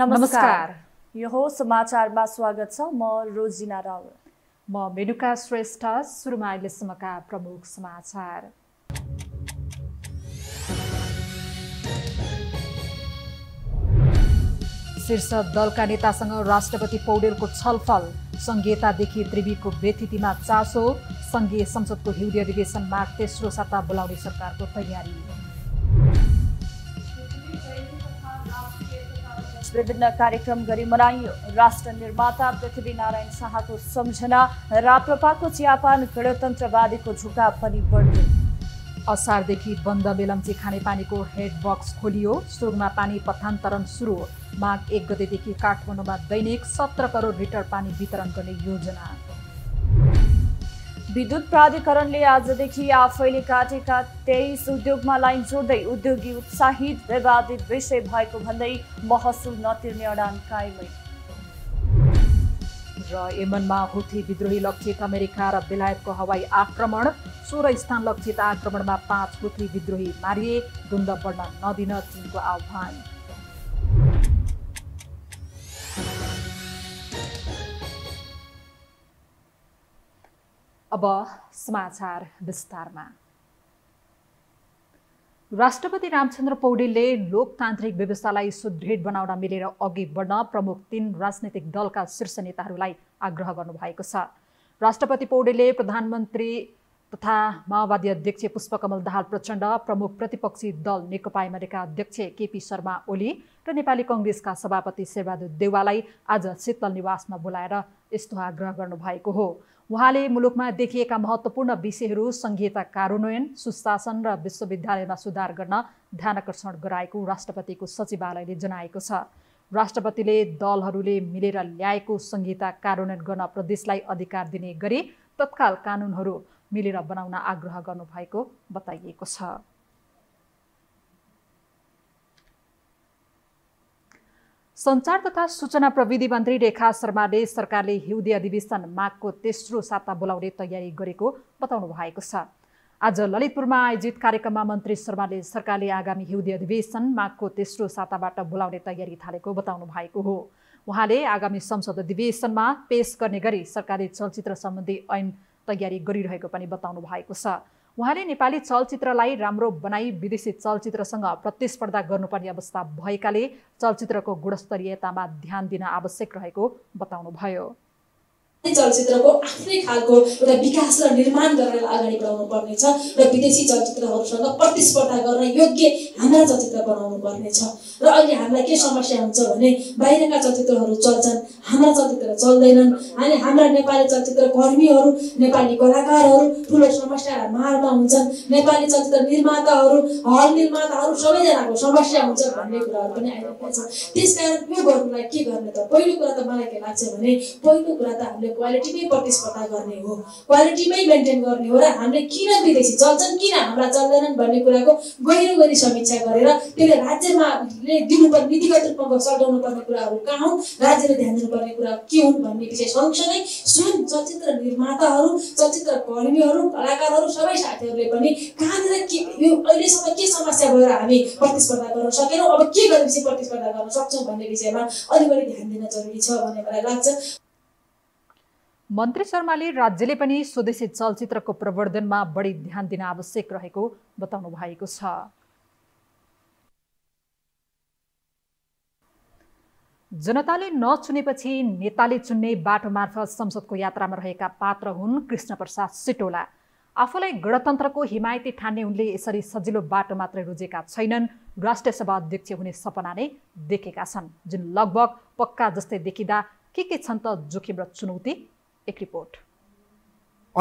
नमस्कार यो समाचारमा स्वागत छ म रोजिना रावल म मेनुका श्रेष्ठ सुरुमा अहिलेसम्मका प्रमुख समाचार शीर्ष दलका नेतासँग राष्ट्रपति पौडेलको छलफल सङ्घीयतादेखि त्रिवीको व्यतिथिमा चासो सङ्घीय संसदको हिउँदे अधिवेशनमा तेस्रो साता बोलाउने सरकारको तयारी विभिन्न कार्यक्रम गरी मनाइयो राष्ट्र निर्माता पृथ्वीनारायण शाहको सम्झना राप्रपाको चियापान गणतन्त्रवादीको झुका पनि बढ्यो असारदेखि बन्द बेलम्ची खानेपानीको हेड बक्स खोलियो सुरुमा पानी पथान्तरण सुरु माघ एक गतेदेखि काठमाडौँमा दैनिक सत्र करोड लिटर पानी वितरण गर्ने योजना विद्युत प्राधिकरणले आजदेखि आफैले काटेका तेइस उद्योगमा लाइन जोड्दै उद्योगी उत्साहित विवादित विषय भएको भन्दै महसुल नतिर्ने अडान कायमै र यमनमा हुथी विद्रोही लक्षित अमेरिका र बेलायतको हवाई आक्रमण सोह्र स्थान लक्षित आक्रमणमा पाँच हुथी विद्रोही मारिए द्वन्द बढ्न नदिन चिनको आह्वान अब समाचार विस्तारमा राष्ट्रपति रामचन्द्र पौडेलले लोकतान्त्रिक व्यवस्थालाई सुदृढ बनाउन मिलेर अघि बढ्न प्रमुख तीन राजनैतिक दलका शीर्ष नेताहरूलाई आग्रह गर्नुभएको छ राष्ट्रपति पौडेलले प्रधानमन्त्री तथा माओवादी अध्यक्ष पुष्पकमल दाहाल प्रचण्ड प्रमुख प्रतिपक्षी दल नेकपा एमालेका अध्यक्ष केपी शर्मा ओली र नेपाली कङ्ग्रेसका सभापति शेरबहादुर देवालाई आज शीतल निवासमा बोलाएर यस्तो आग्रह गर्नुभएको हो उहाँले मुलुकमा देखिएका महत्त्वपूर्ण विषयहरू सङ्घीयता कार्यान्वयन सुशासन र विश्वविद्यालयमा सुधार गर्न ध्यानकर्षण गराएको राष्ट्रपतिको सचिवालयले जनाएको छ राष्ट्रपतिले दलहरूले मिलेर ल्याएको संहिता कार्यान्वयन गर्न प्रदेशलाई अधिकार दिने गरी तत्काल कानुनहरू मिलेर बनाउन आग्रह गर्नुभएको बताइएको छ सञ्चार तथा सूचना प्रविधि मन्त्री रेखा शर्माले सरकारले हिउँदी अधिवेशन माघको तेस्रो साता बोलाउने तयारी गरेको बताउनु भएको छ आज ललितपुरमा आयोजित कार्यक्रममा मन्त्री शर्माले सरकारले आगामी हिउँदी अधिवेशन माघको तेस्रो साताबाट बोलाउने तयारी थालेको बताउनु भएको हो उहाँले आगामी संसद अधिवेशनमा पेश गर्ने गरी सरकारले चलचित्र सम्बन्धी ऐन तयारी गरिरहेको पनि बताउनु भएको छ उहाँले नेपाली चलचित्रलाई राम्रो बनाई विदेशी चलचित्रसँग प्रतिस्पर्धा गर्नुपर्ने अवस्था भएकाले चलचित्रको गुणस्तरीयतामा ध्यान दिन आवश्यक रहेको बताउनुभयो चलचित्रको आफ्नै खालको एउटा विकास र निर्माण गरेर अगाडि बढाउनु पर्नेछ र विदेशी चलचित्रहरूसँग प्रतिस्पर्धा गर्न योग्य हाम्रा चलचित्र बनाउनु पर्नेछ र अहिले हामीलाई के समस्या हुन्छ भने बाहिरका चलचित्रहरू चल्छन् हाम्रा चलचित्र चल्दैनन् अनि हाम्रा नेपाली चलचित्र कर्मीहरू नेपाली कलाकारहरू ठुलो समस्या मारमा हुन्छन् नेपाली चलचित्र निर्माताहरू हल निर्माताहरू सबैजनाको समस्या हुन्छ भन्ने कुराहरू पनि आइरहेको छ त्यसकारण यो गर्नुलाई के गर्ने त पहिलो कुरा त मलाई के लाग्छ भने पहिलो कुरा त हामीले हामीले क्वालिटीमै प्रतिस्पर्धा गर्ने हो क्वालिटीमै मेन्टेन गर्ने हो र हामीले किन विदेशी चल्छन् किन हाम्रा चल्दैनन् भन्ने कुराको गहिरो गरी समीक्षा गरेर त्यसले राज्यमा दिनुपर्ने नीतिगत रूपमा पर्ने कुराहरू कहाँ हुन् राज्यले ध्यान दिनुपर्ने कुरा के हुन् भन्ने विषय सँगसँगै सुन चलचित्र निर्माताहरू चलचित्र कर्मीहरू कलाकारहरू सबै साथीहरूले पनि कहाँनिर के यो अहिलेसम्म के समस्या भएर हामी प्रतिस्पर्धा गर्न सकेनौँ अब के गरेपछि प्रतिस्पर्धा गर्न सक्छौँ भन्ने विषयमा अलिकति ध्यान दिन जरुरी छ भन्ने मलाई लाग्छ मन्त्री शर्माले राज्यले पनि स्वदेशी चलचित्रको प्रवर्धनमा बढी ध्यान दिन आवश्यक रहेको बताउनु भएको छ जनताले नचुनेपछि नेताले चुन्ने बाटो मार्फत संसदको यात्रामा रहेका पात्र हुन् कृष्ण प्रसाद सिटोला आफूलाई गणतन्त्रको हिमायती ठान्ने उनले यसरी सजिलो बाटो मात्रै रोजेका छैनन् राष्ट्रिय सभा अध्यक्ष हुने सपना नै देखेका छन् जुन लगभग पक्का जस्तै देखिँदा के के छन् त जोखिम र चुनौती एक रिपोर्ट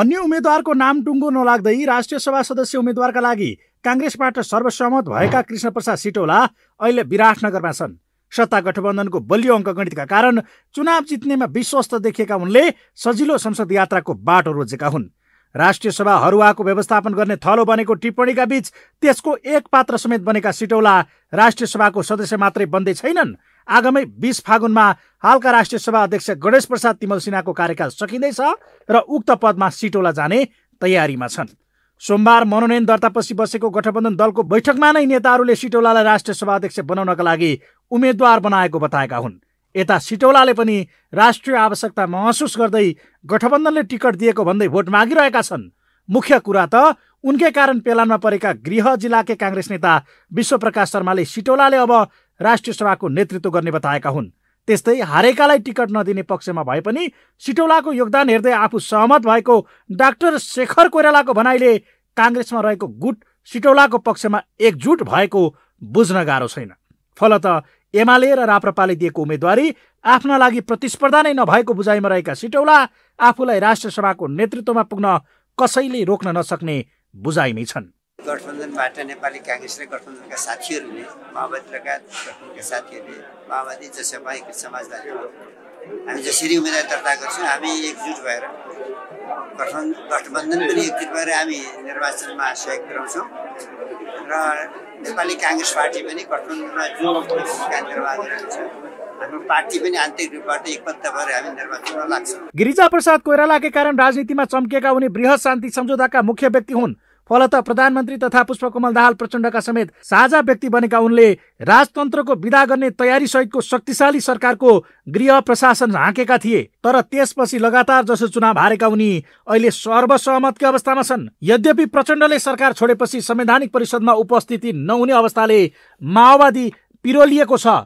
अन्य उम्मेद्वारको नाम टुङ्गो नलाग्दै राष्ट्रिय सभा सदस्य उम्मेद्वारका लागि काङ्ग्रेसबाट सर्वसहमत भएका कृष्णप्रसाद सिटौला अहिले विराटनगरमा छन् सत्ता गठबन्धनको बलियो अङ्कगणितका कारण चुनाव जित्नेमा विश्वस्त देखिएका उनले सजिलो संसद यात्राको बाटो रोजेका हुन् राष्ट्रिय सभा हरुवाको व्यवस्थापन गर्ने थलो बनेको टिप्पणीका बीच त्यसको एक पात्र समेत बनेका सिटौला राष्ट्रिय सभाको सदस्य मात्रै बन्दै छैनन् आगामी बिस फागुनमा हालका राष्ट्रिय सभा अध्यक्ष गणेश प्रसाद तिमल सिन्हाको कार्यकाल सकिँदैछ र उक्त पदमा सिटोला जाने तयारीमा छन् सोमबार मनोनयन दर्तापछि बसेको गठबन्धन दलको बैठकमा नै नेताहरूले सिटौलालाई राष्ट्रिय सभा अध्यक्ष बनाउनका लागि उम्मेद्वार बनाएको बताएका हुन् यता सिटौलाले पनि राष्ट्रिय आवश्यकता महसुस गर्दै गठबन्धनले टिकट दिएको भन्दै भोट मागिरहेका छन् मुख्य कुरा त उनकै कारण पेलानमा परेका गृह जिल्लाकै काङ्ग्रेस नेता विश्वप्रकाश शर्माले सिटौलाले अब राष्ट्रिय सभाको नेतृत्व गर्ने बताएका हुन् त्यस्तै हारेकालाई टिकट नदिने पक्षमा भए पनि सिटौलाको योगदान हेर्दै आफू सहमत भएको डाक्टर शेखर कोइरालाको भनाइले काङ्ग्रेसमा रहेको गुट सिटौलाको पक्षमा एकजुट भएको बुझ्न गाह्रो छैन फलत एमाले र राप्रपाले दिएको उम्मेद्वारी आफ्ना लागि प्रतिस्पर्धा नै नभएको बुझाइमा रहेका सिटौला आफूलाई राष्ट्रसभाको नेतृत्वमा पुग्न कसैले रोक्न नसक्ने बुझाइमै छन् गठबन्धनबाट नेपाली काङ्ग्रेस र गठबन्धनका साथीहरूले माओवादी लगायत गठबन्धनका साथीहरूले माओवादी जसमा एक समाजवादी हामी जसरी उम्मेदवार दर्ता गर्छौँ हामी एकजुट भएर गठबन्धन गठबन्धन पनि एकजुट भएर हामी निर्वाचनमा सहयोग गराउँछौँ र नेपाली काङ्ग्रेस पार्टी पनि गठबन्धनमा जुन भूमिका निर्वाह गरेको छ पार्टी पनि आन्तरिक रूपबाट एकबद्ध भएर हामी निर्वाचनमा लाग्छौँ गिरिजा प्रसाद कोइरालाकै कारण राजनीतिमा चम्किएका उनी बृहत शान्ति सम्झौताका मुख्य व्यक्ति हुन् फलत प्रधानमन्त्री तथा पुष्पकमल दाहाल प्रचण्डका समेत साझा व्यक्ति बनेका उनले राजतन्त्रको विदा गर्ने तयारी सहितको शक्तिशाली सरकारको गृह प्रशासन झाँकेका थिए तर त्यसपछि लगातार जसो चुनाव हारेका उनी अहिले सर्वसहमतकै अवस्थामा छन् यद्यपि प्रचण्डले सरकार छोडेपछि संवैधानिक परिषदमा उपस्थिति नहुने अवस्थाले माओवादी पिरोलिएको छ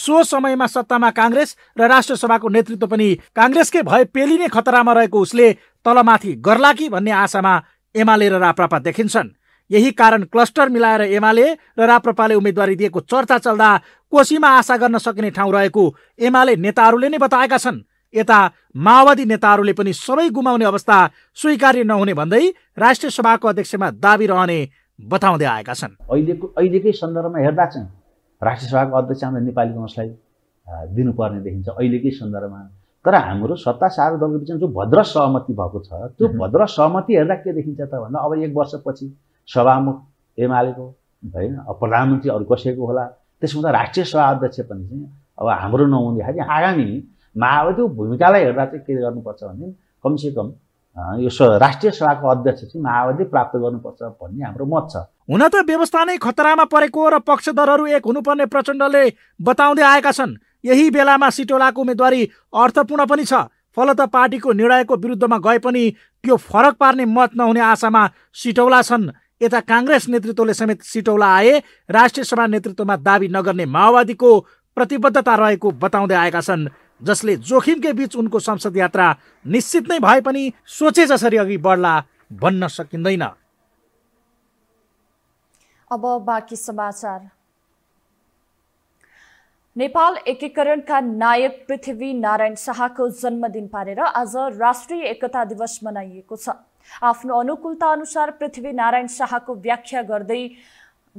सो समयमा सत्तामा काङ्ग्रेस र राष्ट्रसभाको नेतृत्व पनि काङ्ग्रेसकै भए पेलिने खतरामा रहेको उसले तलमाथि गर्ला कि भन्ने आशामा एमाले र राप्रपा देखिन्छन् यही कारण क्लस्टर मिलाएर एमाले र राप्रपाले उम्मेद्वारी दिएको चर्चा चल्दा कोशीमा आशा गर्न सकिने ठाउँ रहेको एमाले नेताहरूले नै बताएका छन् यता माओवादी नेताहरूले पनि सबै गुमाउने अवस्था स्वीकार्य नहुने भन्दै राष्ट्रिय सभाको अध्यक्षमा दावी रहने बताउँदै आएका छन् अहिलेको अहिलेकै सन्दर्भमा हेर्दा चाहिँ राष्ट्रिय सभाको अध्यक्ष हाम्रो नेपाली कङ्ग्रेसलाई दिनुपर्ने देखिन्छ अहिलेकै सन्दर्भमा तर हाम्रो सत्ता सारो दलको बिचमा जो भद्र सहमति भएको छ त्यो भद्र सहमति हेर्दा के देखिन्छ त भन्दा अब एक वर्षपछि सभामुख एमालेको होइन अब प्रधानमन्त्री अरू कसैको होला त्यसो हुँदा राष्ट्रिय सभा अध्यक्ष पनि चाहिँ अब हाम्रो नहुँदाखेरि आगामी माओवादीको भूमिकालाई हेर्दा चाहिँ के गर्नुपर्छ भने कमसेकम यो राष्ट्रिय सभाको अध्यक्ष चाहिँ माओवादी प्राप्त गर्नुपर्छ भन्ने हाम्रो मत छ हुन त व्यवस्था नै खतरामा परेको र पक्षधरहरू एक हुनुपर्ने प्रचण्डले बताउँदै आएका छन् यही बेलामा सिटोलाको उम्मेदवारी अर्थपूर्ण पनि छ फलत पार्टीको निर्णयको विरुद्धमा गए पनि त्यो फरक पार्ने मत नहुने आशामा सिटौला छन् यता काङ्ग्रेस नेतृत्वले समेत सिटौला आए राष्ट्रिय सभा नेतृत्वमा दावी नगर्ने माओवादीको प्रतिबद्धता रहेको बताउँदै आएका छन् जसले जोखिमकै बीच उनको संसद यात्रा निश्चित नै भए पनि सोचे जसरी अघि बढ्ला भन्न सकिँदैन अब बाँकी समाचार नेपाल एकीकरणका नायक पृथ्वी नारायण शाहको जन्मदिन पारेर आज राष्ट्रिय एकता दिवस मनाइएको छ आफ्नो अनुकूलता अनुसार पृथ्वी नारायण शाहको व्याख्या गर्दै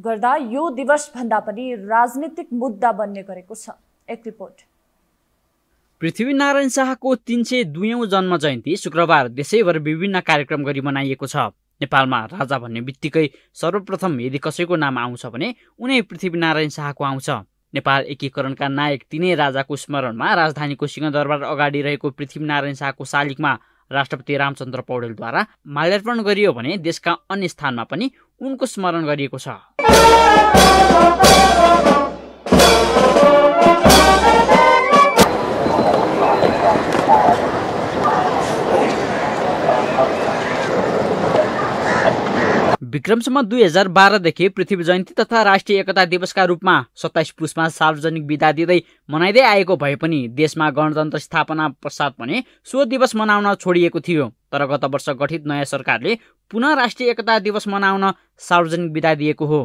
गर्दा यो दिवस भन्दा पनि राजनीतिक मुद्दा बन्ने गरेको छ एक रिपोर्ट पृथ्वीनारायण शाहको तिन सय दुयौँ जन्म जयन्ती शुक्रबार देशैभर विभिन्न कार्यक्रम गरी मनाइएको छ नेपालमा राजा भन्ने बित्तिकै सर्वप्रथम यदि कसैको नाम आउँछ भने उनै पृथ्वीनारायण शाहको आउँछ नेपाल एकीकरणका नायक तिनै राजाको स्मरणमा राजधानीको सिंहदरबार अगाडि रहेको पृथ्वीनारायण शाहको शालिगमा राष्ट्रपति रामचन्द्र पौडेलद्वारा माल्यार्पण गरियो भने देशका अन्य स्थानमा पनि उनको स्मरण गरिएको छ विक्रमसम्म दुई हजार बाह्रदेखि पृथ्वी जयन्ती तथा राष्ट्रिय एकता दिवसका रूपमा सत्ताइस पुसमा सार्वजनिक विदा दिँदै मनाइँदै आएको भए पनि देशमा गणतन्त्र स्थापना पश्चात पनि सो दिवस मनाउन छोडिएको थियो तर गत वर्ष गठित नयाँ सरकारले पुनः राष्ट्रिय एकता दिवस मनाउन सार्वजनिक विदा दिएको हो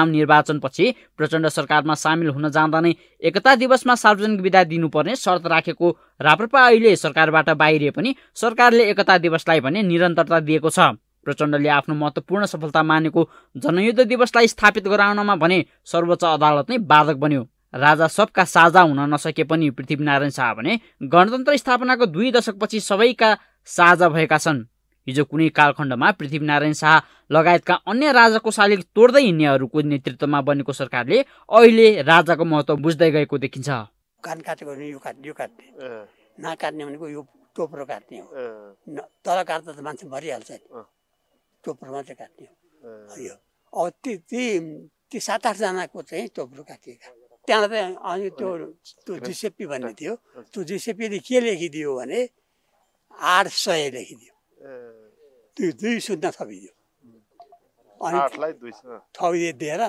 आम निर्वाचनपछि प्रचण्ड सरकारमा सामेल हुन जाँदा नै एकता दिवसमा सार्वजनिक विदा दिनुपर्ने शर्त राखेको राप्रपा अहिले सरकारबाट बाहिरिए पनि सरकारले एकता दिवसलाई भने निरन्तरता दिएको छ प्रचण्डले आफ्नो महत्त्वपूर्ण सफलता मानेको जनयुद्ध दिवसलाई स्थापित गराउनमा भने सर्वोच्च अदालत नै बाधक बन्यो राजा सबका साझा हुन नसके पनि पृथ्वीनारायण शाह भने गणतन्त्र स्थापनाको दुई दशकपछि सबैका साझा भएका छन् हिजो कुनै कालखण्डमा पृथ्वीनारायण शाह लगायतका अन्य राजाको शालिग तोड्दै हिँड्नेहरूको नेतृत्वमा बनेको सरकारले अहिले राजाको महत्त्व बुझ्दै गएको देखिन्छ कान भनेको यो टोप्रो काट्ने हो तल काट्दा त मान्छे मरिहाल्छ टोप्रोमा चाहिँ काट्ने यो अब ती ती ती सात आठजनाको चाहिँ टोप्रो काटिएका त्यहाँ चाहिँ अनि त्यो त्यो जिसेपी भन्ने थियो त्यो जिसेपीले के लेखिदियो भने आठ सय लेखिदियो त्यो दुई शून्य थपिदियो अनि थपिदिए दिएर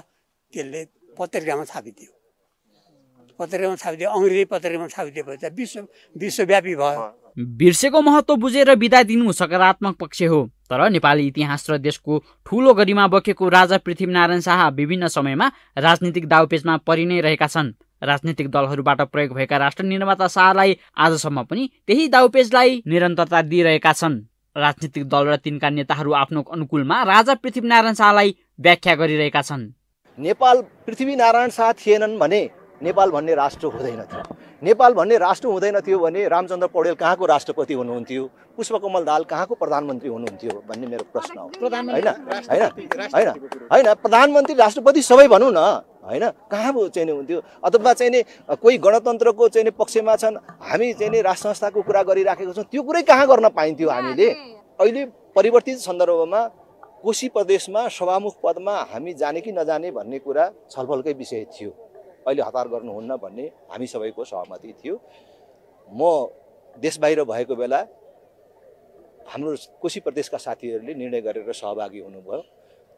त्यसले पत्रिकामा छापिदियो पत्रिकामा छापिदियो अङ्ग्रेजी पत्रिकामा छापिदिएपछि त विश्व विश्वव्यापी भयो बिर्सेको महत्त्व बुझेर बिदा दिनु सकारात्मक पक्ष हो तर नेपाली इतिहास र देशको ठुलो गरिमा बोकेको राजा पृथ्वीनारायण शाह विभिन्न समयमा राजनीतिक दाउपेचमा परि नै रहेका छन् राजनीतिक दलहरूबाट प्रयोग भएका राष्ट्र निर्माता शाहलाई आजसम्म पनि त्यही दाउपेचलाई निरन्तरता दिइरहेका छन् राजनीतिक दल र तिनका नेताहरू आफ्नो अनुकूलमा राजा पृथ्वीनारायण शाहलाई व्याख्या गरिरहेका छन् नेपाल पृथ्वीनारायण शाह थिएनन् भने नेपाल भन्ने राष्ट्र हुँदैन थियो नेपाल भन्ने राष्ट्र हुँदैन थियो भने रामचन्द्र पौडेल कहाँको राष्ट्रपति हुनुहुन्थ्यो पुष्पकमल दाल कहाँको प्रधानमन्त्री हुनुहुन्थ्यो भन्ने मेरो प्रश्न हो होइन होइन होइन होइन प्रधानमन्त्री राष्ट्रपति सबै भनौँ न होइन कहाँ चाहिँ नि हुन्थ्यो अथवा चाहिँ नि कोही गणतन्त्रको चाहिँ नि पक्षमा छन् हामी चाहिँ नि राष्ट्र संस्थाको कुरा गरिराखेको छौँ त्यो कुरै कहाँ गर्न पाइन्थ्यो हामीले अहिले परिवर्तित सन्दर्भमा कोशी प्रदेशमा सभामुख पदमा हामी जाने कि नजाने भन्ने कुरा छलफलकै विषय थियो अहिले हतार गर्नुहुन्न भन्ने हामी सबैको सहमति थियो म देश बाहिर भएको बेला हाम्रो कोशी प्रदेशका साथीहरूले निर्णय गरेर सहभागी हुनुभयो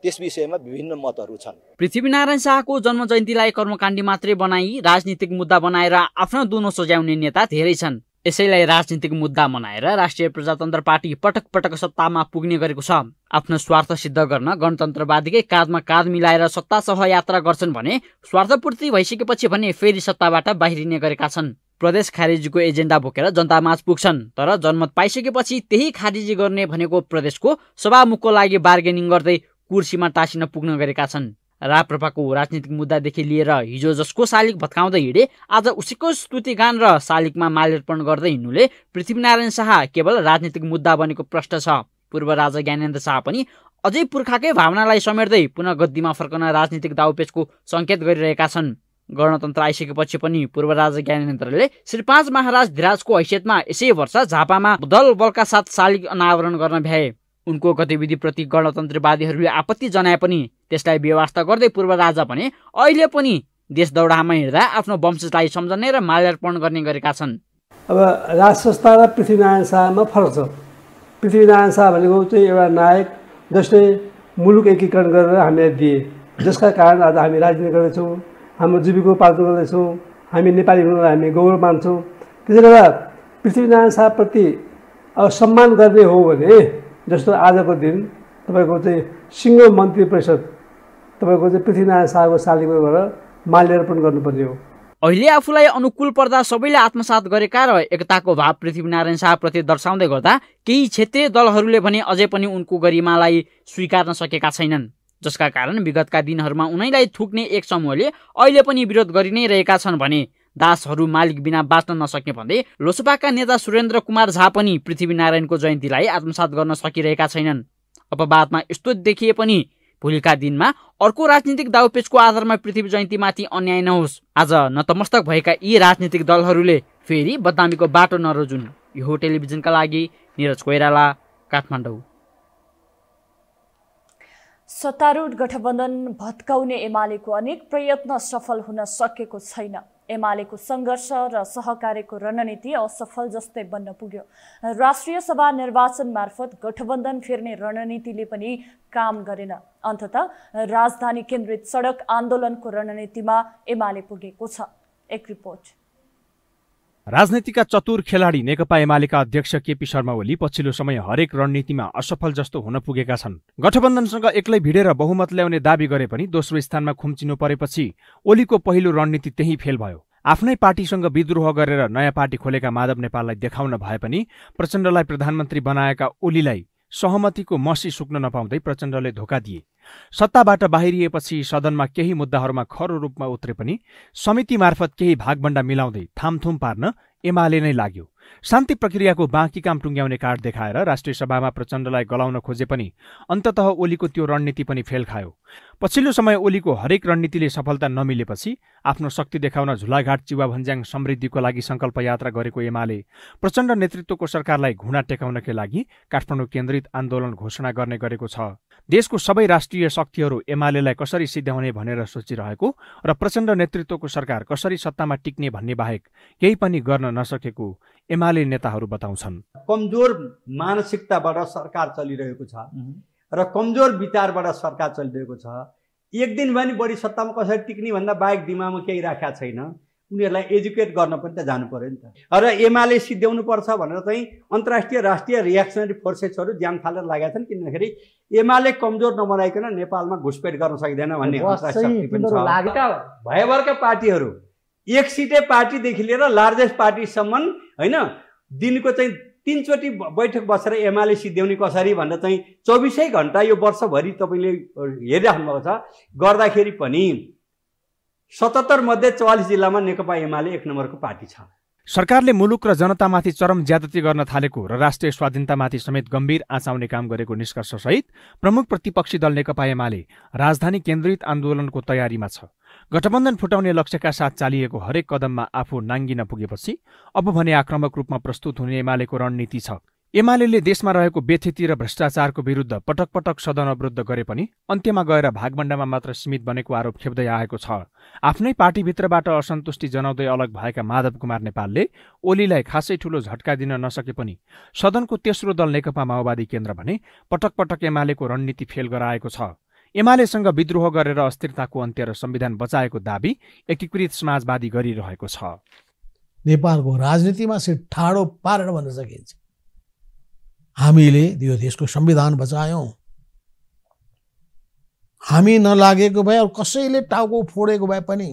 त्यस विषयमा विभिन्न मतहरू छन् पृथ्वीनारायण शाहको जन्म जयन्तीलाई कर्मकाण्डी मात्रै बनाई राजनीतिक मुद्दा बनाएर आफ्नो दुनो सजाउने नेता धेरै छन् यसैलाई राजनीतिक मुद्दा मनाएर राष्ट्रिय प्रजातन्त्र पार्टी पटक पटक सत्तामा पुग्ने गरेको छ आफ्नो स्वार्थ सिद्ध गर्न गणतन्त्रवादीकै काँधमा काँध मिलाएर सत्ता सहयात्रा गर्छन् भने स्वार्थपूर्ति भइसकेपछि भने फेरि सत्ताबाट बाहिरिने गरेका छन् प्रदेश खारेजीको एजेन्डा बोकेर जनतामाझ पुग्छन् तर जनमत पाइसकेपछि त्यही खारेजी गर्ने भनेको प्रदेशको सभामुखको लागि बार्गेनिङ गर्दै कुर्सीमा टाँसिन पुग्न गरेका छन् राप्रपाको राजनीतिक मुद्दादेखि लिएर हिजो जसको शालिक भत्काउँदै हिँडे आज उसीको स्तुतिगान र शालिकमा माल्यार्पण गर्दै हिँड्नुले पृथ्वीनारायण शाह केवल राजनीतिक मुद्दा बनेको प्रश्न छ पूर्व राजा ज्ञानेन्द्र शाह पनि अझै पुर्खाकै भावनालाई समेट्दै पुनः गद्दीमा फर्कन राजनीतिक दाउपेचको सङ्केत गरिरहेका छन् गणतन्त्र आइसकेपछि पनि पूर्व राजा ज्ञानेन्द्रले श्री पाँच महाराज धिराजको हैसियतमा यसै वर्ष झापामा दल बलका साथ शालिक अनावरण गर्न भ्याए उनको गतिविधिप्रति गणतन्त्रवादीहरूले आपत्ति जनाए पनि त्यसलाई व्यवस्था गर्दै पूर्व राजा भने अहिले पनि देश दौडामा हिँड्दा आफ्नो वंशजलाई सम्झने र माल्यार्पण गर्ने गरेका छन् अब राज संस्था र पृथ्वीनारायण शाहमा फरक छ पृथ्वीनारायण शाह भनेको चाहिँ एउटा नायक जसले मुलुक एकीकरण गरेर हामीलाई दिए जसका कारण आज हामी राजनीति गर्दैछौँ हाम्रो जीविको जीविकोपार्जन गर्दैछौँ हामी नेपाली हुनुलाई हामी गौरव मान्छौँ त्यसैले गर्दा पृथ्वीनारायण शाहप्रति अब सम्मान गर्ने हो भने जस्तो आजको दिन तपाईँको चाहिँ सिङ्गो मन्त्री परिषद तपाईँको चाहिँ पृथ्वीनारायण शाहको शालिगमा गएर माल्यार्पण गर्नुपर्ने हो अहिले आफूलाई अनुकूल पर्दा सबैले आत्मसात गरेका र एकताको भाव पृथ्वीनारायण शाहप्रति दर्शाउँदै गर्दा केही क्षेत्रीय दलहरूले भने अझै पनि उनको गरिमालाई स्वीकार्न सकेका छैनन् जसका कारण विगतका दिनहरूमा उनैलाई थुक्ने एक समूहले अहिले पनि विरोध गरि नै रहेका छन् भने दासहरू मालिक बिना बाँच्न नसक्ने भन्दै लोसपाका नेता सुरेन्द्र कुमार झा पनि पृथ्वीनारायणको जयन्तीलाई आत्मसात गर्न सकिरहेका छैनन् अपवादमा यस्तो देखिए पनि भोलिका दिनमा अर्को राजनीतिक दाउपेचको आधारमा पृथ्वी जयन्तीमाथि अन्याय नहोस् आज नतमस्तक भएका यी राजनीतिक दलहरूले फेरि बदनामीको बाटो नरोजुन् यो टेलिभिजनका लागि निरज कोइराला काठमाडौँ सत्तारूढ गठबन्धन भत्काउने एमालेको अनेक प्रयत्न सफल हुन सकेको छैन एमालेको सङ्घर्ष र सहकार्यको रणनीति असफल जस्तै बन्न पुग्यो राष्ट्रिय सभा निर्वाचन मार्फत गठबन्धन फेर्ने रणनीतिले पनि काम गरेन अन्तत राजधानी केन्द्रित सडक आन्दोलनको रणनीतिमा एमाले पुगेको छ एक रिपोर्ट राजनीतिका चतुर खेलाडी नेकपा एमालेका अध्यक्ष केपी शर्मा ओली पछिल्लो समय हरेक रणनीतिमा असफल जस्तो हुन पुगेका छन् गठबन्धनसँग एक्लै भिडेर बहुमत ल्याउने दावी गरे पनि दोस्रो स्थानमा खुम्चिनु परेपछि ओलीको पहिलो रणनीति त्यही फेल भयो आफ्नै पार्टीसँग विद्रोह गरेर नयाँ पार्टी खोलेका माधव नेपाललाई देखाउन भए पनि प्रचण्डलाई प्रधानमन्त्री बनाएका ओलीलाई सहमतिको मसी सुक्न नपाउँदै प्रचण्डले धोका दिए सत्ताबाट बाहिरिएपछि सदनमा केही मुद्दाहरूमा खरो रूपमा उत्रे पनि समिति मार्फत केही भागभण्डा मिलाउँदै थामथुम पार्न एमाले नै लाग्यो शान्ति प्रक्रियाको बाँकी काम टुङ्ग्याउने कार्ड देखाएर राष्ट्रिय सभामा प्रचण्डलाई गलाउन खोजे पनि अन्तत ओलीको त्यो रणनीति पनि फेल खायो पछिल्लो समय ओलीको हरेक रणनीतिले सफलता नमिलेपछि आफ्नो शक्ति देखाउन झुलाघाट चिवा भन्ज्याङ समृद्धिको लागि सङ्कल्प यात्रा गरेको एमाले प्रचण्ड नेतृत्वको सरकारलाई घुँडा टेकाउनकै लागि काठमाडौँ केन्द्रित आन्दोलन घोषणा गर्ने गरेको छ देशको सबै राष्ट्रिय शक्तिहरू एमालेलाई कसरी सिध्याउने भनेर सोचिरहेको र प्रचण्ड नेतृत्वको सरकार कसरी सत्तामा टिक्ने भन्ने बाहेक केही पनि गर्न नसकेको एमाले नेताहरू बताउँछन् कमजोर मानसिकताबाट सरकार चलिरहेको छ र कमजोर विचारबाट सरकार चलिरहेको छ एक दिन भए नि बढी सत्तामा कसरी टिक्ने भन्दा बाहेक दिमागमा केही राखेका छैन उनीहरूलाई एजुकेट गर्न पनि त जानु पऱ्यो नि त र एमाले सिद्ध्याउनु पर्छ भनेर चाहिँ अन्तर्राष्ट्रिय राष्ट्रिय रियाक्सनरी फोर्सेसहरू ज्यान फालेर लागेका छन् किनखेरि एमाले कमजोर नबनाइकन नेपालमा घुसपेट गर्न सकिँदैन भन्ने भयभरका पार्टीहरू एक सिटै पार्टीदेखि लिएर लार्जेस्ट पार्टीसम्म होइन दिनको चाहिँ तिनचोटि बैठक बसेर एमाले सिद्ध्याउने कसरी भनेर चाहिँ चौबिसै घन्टा यो वर्षभरि तपाईँले हेरिराख्नु भएको छ गर्दाखेरि पनि सतहत्तर मध्ये चौवालिस जिल्लामा नेकपा एमाले एक नम्बरको पार्टी छ सरकारले मुलुक र जनतामाथि चरम ज्यादती गर्न थालेको र राष्ट्रिय स्वाधीनतामाथि समेत गम्भीर आँचाउने काम गरेको निष्कर्षसहित प्रमुख प्रतिपक्षी दल नेकपा एमाले राजधानी केन्द्रित आन्दोलनको तयारीमा छ गठबन्धन फुटाउने लक्ष्यका साथ चालिएको हरेक कदममा आफू नाङ्गिन पुगेपछि अब भने आक्रमक रूपमा प्रस्तुत हुने एमालेको रणनीति छ एमाले देशमा रहेको व्यथिति र भ्रष्टाचारको विरुद्ध पटक पटक सदन अवरुद्ध गरे पनि अन्त्यमा गएर भागभण्डामा मात्र सीमित बनेको आरोप खेप्दै आएको छ आफ्नै पार्टीभित्रबाट असन्तुष्टि जनाउँदै अलग भएका माधव कुमार नेपालले ओलीलाई खासै ठूलो झट्का दिन नसके पनि सदनको तेस्रो दल नेकपा माओवादी केन्द्र भने पटक पटक एमालेको रणनीति फेल गराएको छ एमालेसँग विद्रोह गरेर अस्थिरताको अन्त्य र संविधान बचाएको दावी एकीकृत समाजवादी गरिरहेको छ नेपालको राजनीतिमा ठाडो पारेर भन्न सकिन्छ हामीले यो देशको संविधान बचायौँ हामी नलागेको भए अरू कसैले टाउको फोडेको भए पनि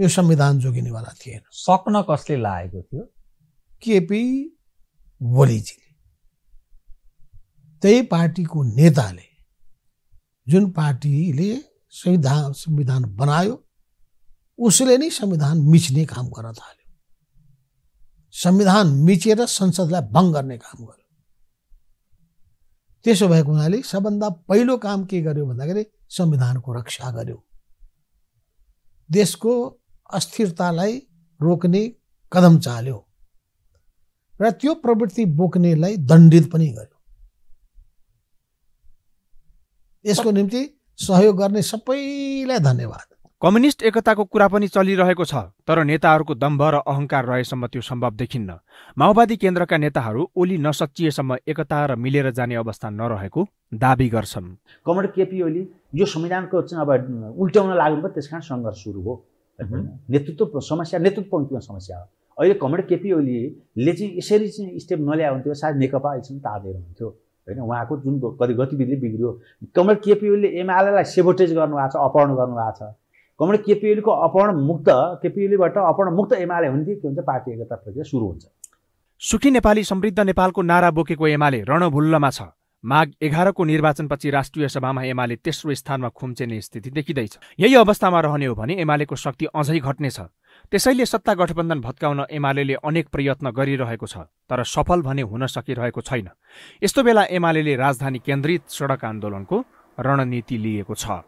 यो संविधान जोगिनेवाला थिएन सक्न कसले लागेको थियो केपी ओलीजीले त्यही पार्टीको नेताले जुन पार्टीले संविधान संविधान बनायो उसले नै संविधान मिच्ने काम गर्न थाल्यो संविधान मिचेर संसदलाई भङ गर्ने काम गर्यो त्यसो भएको हुनाले सबभन्दा पहिलो काम के गर्यो भन्दाखेरि संविधानको रक्षा गर्यो देशको अस्थिरतालाई रोक्ने कदम चाल्यो र त्यो प्रवृत्ति बोक्नेलाई दण्डित पनि गर्यो यसको निम्ति सहयोग गर्ने सबैलाई धन्यवाद कम्युनिस्ट एकताको कुरा पनि चलिरहेको छ तर नेताहरूको दम्भ र अहङ्कार रहेसम्म त्यो सम्भव देखिन्न माओवादी केन्द्रका नेताहरू ओली नसचिएसम्म एकता र मिलेर जाने अवस्था नरहेको दावी गर्छन् कमरेड केपी ओली यो संविधानको चाहिँ अब उल्ट्याउन लाग्नु त्यस कारण सङ्घर्ष सुरु हो नेतृत्व समस्या नेतृत्व पङ्क्तिमा समस्या हो अहिले कमरेड केपी ओलीले चाहिँ यसरी चाहिँ स्टेप नल्याए हुन्थ्यो सायद नेकपा अहिलेसम्म तादेर हुन्थ्यो होइन उहाँको जुन कति गतिविधि बिग्रियो कमल केपिओलीले एमआलएलाई सेबोटेज गर्नुभएको छ अपहरण गर्नुभएको छ कमरेड केपिओलीको अपहरण मुक्त केपिओलीबाट अपहरण मुक्त एमआलए हुने के हुन्छ पार्टी एकता प्रक्रिया सुरु हुन्छ सुखी नेपाली समृद्ध नेपालको नारा बोकेको एमाले रणभुल्लमा छ माघ एघारको निर्वाचनपछि राष्ट्रिय सभामा एमाले तेस्रो स्थानमा खुम्चेने स्थिति देखिँदैछ यही अवस्थामा रहने हो भने एमालेको शक्ति अझै घट्नेछ त्यसैले सत्ता गठबन्धन भत्काउन एमाले अनेक प्रयत्न गरिरहेको छ तर सफल भने हुन सकिरहेको छैन यस्तो बेला एमाले राजधानी केन्द्रित सडक आन्दोलनको रणनीति लिएको छ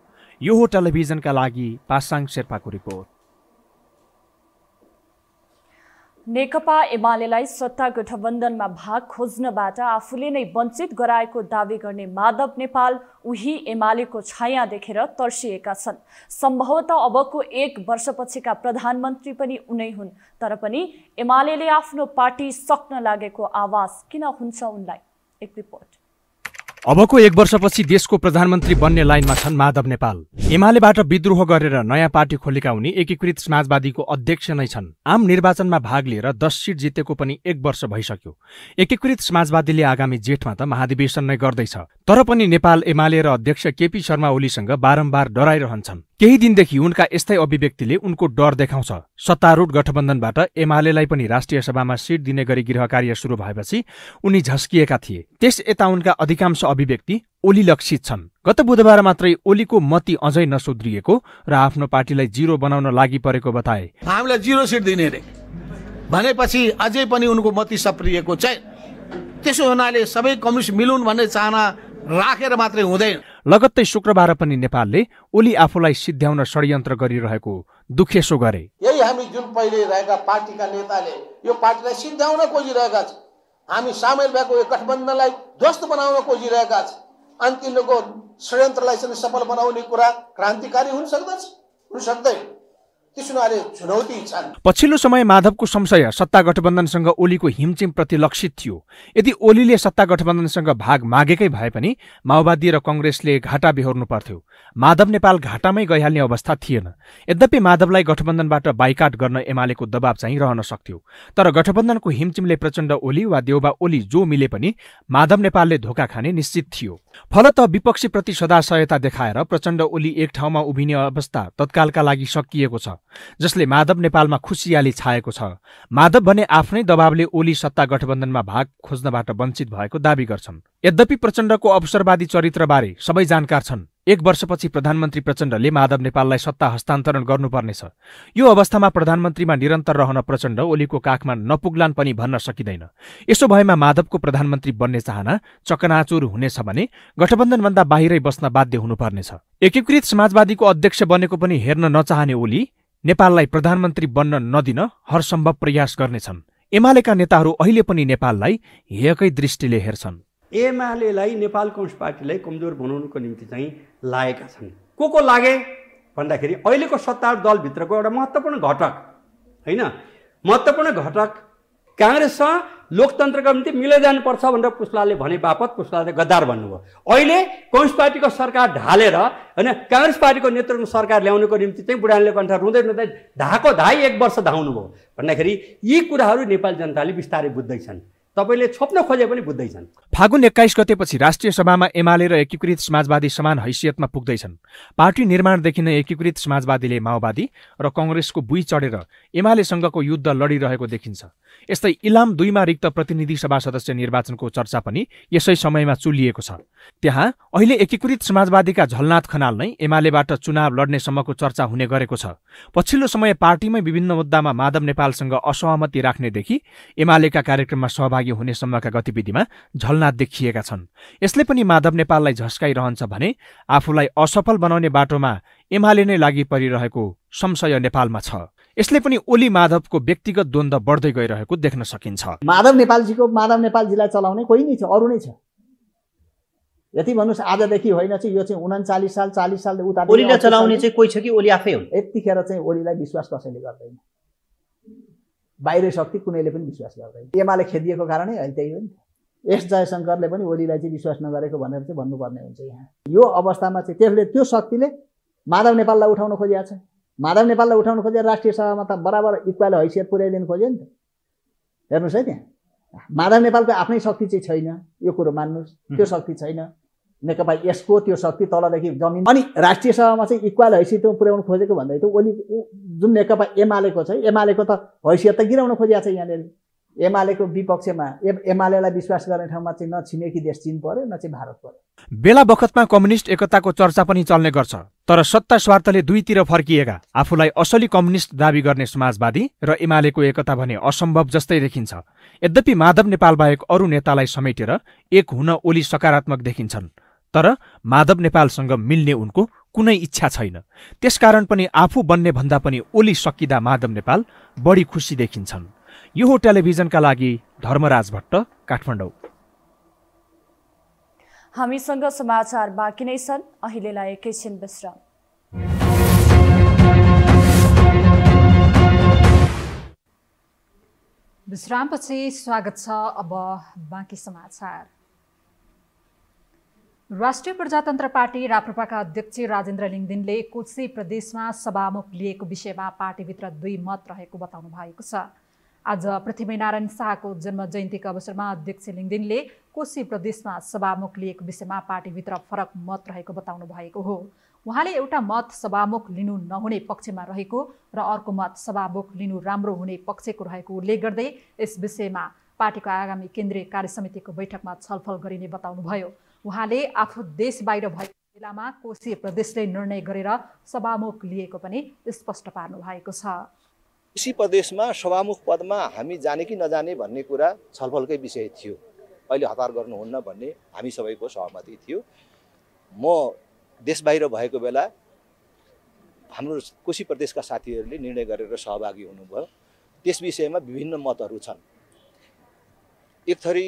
यो हो टेलिभिजनका लागि पासाङ शेर्पाको रिपोर्ट नेकपा एमालेलाई सत्ता गठबन्धनमा भाग खोज्नबाट आफूले नै वञ्चित गराएको दावी गर्ने माधव नेपाल उही एमालेको छाया देखेर तर्सिएका छन् सम्भवतः अबको एक वर्षपछिका प्रधानमन्त्री पनि उनै हुन् तर पनि एमाले आफ्नो पार्टी सक्न लागेको आवाज किन हुन्छ उनलाई एक रिपोर्ट अबको एक वर्षपछि देशको प्रधानमन्त्री बन्ने लाइनमा छन् माधव नेपाल एमालेबाट विद्रोह गरेर नयाँ पार्टी खोलेका उनी एकीकृत समाजवादीको अध्यक्ष नै छन् आम निर्वाचनमा भाग लिएर दस सिट जितेको पनि एक वर्ष भइसक्यो एकीकृत समाजवादीले आगामी जेठमा त महाधिवेशन नै गर्दैछ तर पनि नेपाल एमाले र अध्यक्ष केपी शर्मा ओलीसँग बारम्बार डराइरहन्छन् केही दिनदेखि उनका यस्तै अभिव्यक्तिले उनको डर देखाउँछ सत्तारूढ गठबन्धनबाट एमालेलाई पनि राष्ट्रिय सभामा सिट दिने गरी गृह कार्य सुरु भएपछि उनी झस्किएका थिए त्यस यता उनका अधिकांश अभिव्यक्ति ओली लक्षित छन् गत बुधबार मात्रै ओलीको मती अझै नसुध्रिएको र आफ्नो पार्टीलाई जिरो बनाउन लागि परेको बताए हामीलाई जिरो सिट दिने रे भनेपछि अझै पनि उनको मती सप्रिएको चाहिँ त्यसो हुनाले सबै कम्युनिस्ट मिलुन् भन्ने चाहना राखेर मात्रै हुँदैन लगत्तै शुक्रबार पनि नेपालले ओली आफूलाई सिद्ध्याउन षड्यन्त्र गरिरहेको दुखेसो गरे यही हामी जुन पहिले रहेका पार्टीका नेताले यो पार्टीलाई सिद्ध्याउन खोजिरहेका छन् हामी सामेल भएको यो गठबन्धनलाई ध्वस्त बनाउन खोजिरहेका छन् अन्तिमको षड्यन्त्रलाई सफल बनाउने कुरा क्रान्तिकारी हुन सक्दछ हुन सक्दैन पछिल्लो समय माधवको संशय सत्ता गठबन्धनसँग ओलीको हिमचिम लक्षित थियो यदि ओलीले सत्ता गठबन्धनसँग भाग मागेकै भए पनि माओवादी र कङ्ग्रेसले घाटा बेहोर्नु पर्थ्यो माधव नेपाल घाटामै गइहाल्ने अवस्था थिएन यद्यपि माधवलाई गठबन्धनबाट बाइकाट गर्न एमालेको दबाव चाहिँ रहन सक्थ्यो तर गठबन्धनको हिमचिमले प्रचण्ड ओली वा देउबा ओली जो मिले पनि माधव नेपालले धोका खाने निश्चित थियो फलत विपक्षीप्रति सदा सहायता देखाएर प्रचण्ड ओली एक ठाउँमा उभिने अवस्था तत्कालका लागि सकिएको छ जसले माधव नेपालमा खुसियाली छाएको छ माधव भने आफ्नै दबावले ओली सत्ता गठबन्धनमा भाग खोज्नबाट वञ्चित भएको दावी गर्छन् यद्यपि प्रचण्डको अवसरवादी चरित्रबारे सबै जानकार छन् एक वर्षपछि प्रधानमन्त्री प्रचण्डले माधव नेपाललाई सत्ता हस्तान्तरण गर्नुपर्नेछ यो अवस्थामा प्रधानमन्त्रीमा निरन्तर रहन प्रचण्ड ओलीको काखमा नपुग्लान् पनि भन्न सकिँदैन यसो भएमा माधवको प्रधानमन्त्री बन्ने चाहना चकनाचुर हुनेछ भने गठबन्धनभन्दा बाहिरै बस्न बाध्य हुनुपर्नेछ एकीकृत समाजवादीको अध्यक्ष बनेको पनि हेर्न नचाहने ओली नेपाललाई प्रधानमन्त्री बन्न नदिन हरसम्भव प्रयास गर्नेछन् एमालेका नेताहरू अहिले पनि नेपाललाई हेयकै दृष्टिले हेर्छन् एमालेलाई नेपाल कम्युनिस्ट पार्टीलाई कमजोर बनाउनुको निम्ति चाहिँ लागेका छन् को को लागे भन्दाखेरि अहिलेको सत्ता दलभित्रको एउटा महत्त्वपूर्ण घटक होइन महत्त्वपूर्ण घटक काङ्ग्रेससँग लोकतन्त्रको निम्ति मिलेर जानुपर्छ भनेर पुष्लाले भने बापत पुष्लाले गद्दार भन्नुभयो अहिले कम्युनिस्ट पार्टीको सरकार ढालेर होइन काङ्ग्रेस पार्टीको नेतृत्व सरकार ल्याउनुको निम्ति चाहिँ बुढाले कन्ठा रुँदै रुँदै ढाको धाई एक वर्ष धाउनुभयो भन्दाखेरि यी कुराहरू नेपाली जनताले बिस्तारै बुझ्दैछन् तपाईँले छोप्न खोजे पनि बुझ्दैछन् फागुन एक्काइस गतेपछि राष्ट्रिय सभामा एमाले र एकीकृत समाजवादी समान हैसियतमा पुग्दैछन् पार्टी निर्माणदेखि नै एकीकृत समाजवादीले माओवादी र कङ्ग्रेसको बुई चढेर एमालेसँगको युद्ध लडिरहेको देखिन्छ यस्तै इलाम दुईमा रिक्त प्रतिनिधि सभा सदस्य निर्वाचनको चर्चा पनि यसै समयमा चुलिएको छ त्यहाँ अहिले एकीकृत समाजवादीका झलनाथ खनाल नै एमालेबाट चुनाव लड्नेसम्मको चर्चा हुने गरेको छ पछिल्लो समय पार्टीमै विभिन्न मुद्दामा माधव नेपालसँग असहमति राख्नेदेखि एमालेका कार्यक्रममा सहभागी सहभागी हुने सम्मका गतिविधिमा झलना देखिएका छन् यसले पनि माधव नेपाललाई झस्काइरहन्छ भने आफूलाई असफल बनाउने बाटोमा एमाले नै लागि परिरहेको संशय नेपालमा छ यसले पनि ओली माधवको व्यक्तिगत द्वन्द बढ्दै गइरहेको देख्न सकिन्छ माधव नेपालजीको माधव नेपालजीलाई चलाउने कोही नै छ अरू नै छ यति भन्नुहोस् आजदेखि होइन चाहिँ यो चाहिँ उनाचालिस साल चालिस साल उता ओलीलाई चलाउने चाहिँ कोही छ कि ओली आफै हो यतिखेर चाहिँ ओलीलाई विश्वास कसैले गर्दैन बाहिर शक्ति कुनैले पनि विश्वास गर्दैन एमाले खेदिएको कारणै अहिले त्यही हो नि एस जयशङ्करले पनि ओलीलाई चाहिँ विश्वास नगरेको भनेर चाहिँ भन्नुपर्ने हुन्छ यहाँ यो अवस्थामा चाहिँ त्यसले त्यो शक्तिले माधव नेपाललाई उठाउन खोजेको छ माधव नेपाललाई उठाउन खोजेर राष्ट्रिय सभामा त बराबर इक्वाल हैसियत पुर्याइदिनु खोज्यो नि त हेर्नुहोस् है त्यहाँ माधव नेपालको आफ्नै शक्ति चाहिँ छैन यो कुरो मान्नुहोस् त्यो शक्ति छैन नेकपा यसको त्यो शक्ति तलदेखि जमिन अनि राष्ट्रिय सभामा चाहिँ इक्वल हैसियत पुर्याउनु खोजेको भन्दै त ओली जुन नेकपा एमालेको छ एमालेको त हैसियत त गिराउन खोजिएको छ यहाँनिर एमालेको विपक्षमा ए एमालेलाई विश्वास गर्ने ठाउँमा चाहिँ न छिमेकी देश चिन पर्यो न चाहिँ भारत पर्यो बेला बखतमा कम्युनिस्ट एकताको चर्चा पनि चल्ने गर्छ तर सत्ता स्वार्थले दुईतिर फर्किएका आफूलाई असली कम्युनिस्ट दावी गर्ने समाजवादी र एमालेको एकता भने असम्भव जस्तै देखिन्छ यद्यपि माधव नेपाल बाहेक अरू नेतालाई समेटेर एक हुन ओली सकारात्मक देखिन्छन् तर माधव नेपालसँग मिल्ने उनको कुनै इच्छा छैन त्यसकारण पनि आफू बन्ने भन्दा पनि ओली सकिँदा माधव नेपाल बढी खुसी देखिन्छन् यो हो टेलिभिजनका लागि धर्मराज भट्ट काठमाडौँ हामीसँग समाचार बाँकी नै छन् अहिलेलाई एकैछिन विश्राम विश्रामपछि स्वागत छ अब बाँकी समाचार राष्ट्रिय प्रजातन्त्र पार्टी राप्रपाका अध्यक्ष राजेन्द्र लिङदिनले कोसी प्रदेशमा सभामुख लिएको विषयमा पार्टीभित्र दुई मत रहेको बताउनु भएको छ आज पृथ्वीनारायण शाहको जन्म जयन्तीको अवसरमा अध्यक्ष लिङदिनले कोसी प्रदेशमा सभामुख लिएको विषयमा पार्टीभित्र फरक मत रहेको बताउनु भएको हो उहाँले एउटा मत सभामुख लिनु नहुने पक्षमा रहेको र अर्को मत सभामुख लिनु राम्रो हुने पक्षको रहेको उल्लेख गर्दै यस विषयमा पार्टीको आगामी केन्द्रीय कार्यसमितिको बैठकमा छलफल गरिने बताउनुभयो उहाँले आफ्नो देश बाहिर भएको बेलामा कोशी प्रदेशले निर्णय गरेर सभामुख लिएको पनि स्पष्ट पार्नु भएको छ कोशी प्रदेशमा सभामुख पदमा हामी जाने कि नजाने भन्ने कुरा छलफलकै विषय थियो अहिले हतार गर्नुहुन्न भन्ने हामी सबैको सहमति थियो म देश बाहिर भएको बेला हाम्रो कोशी प्रदेशका साथीहरूले निर्णय गरेर सहभागी हुनुभयो त्यस विषयमा विभिन्न मतहरू छन् एक थरी